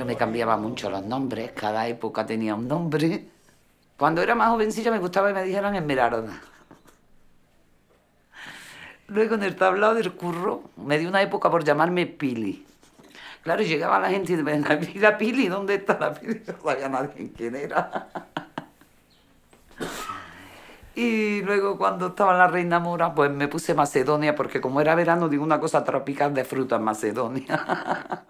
Yo me cambiaba mucho los nombres, cada época tenía un nombre. Cuando era más jovencilla me gustaba y me dijeran Esmeralda. Luego en el tablado del curro me dio una época por llamarme Pili. Claro, llegaba la gente y me decía, la Pili, ¿dónde está la Pili? No sabía nadie quién era. Y luego cuando estaba la reina mora, pues me puse Macedonia, porque como era verano, digo una cosa tropical de fruta Macedonia.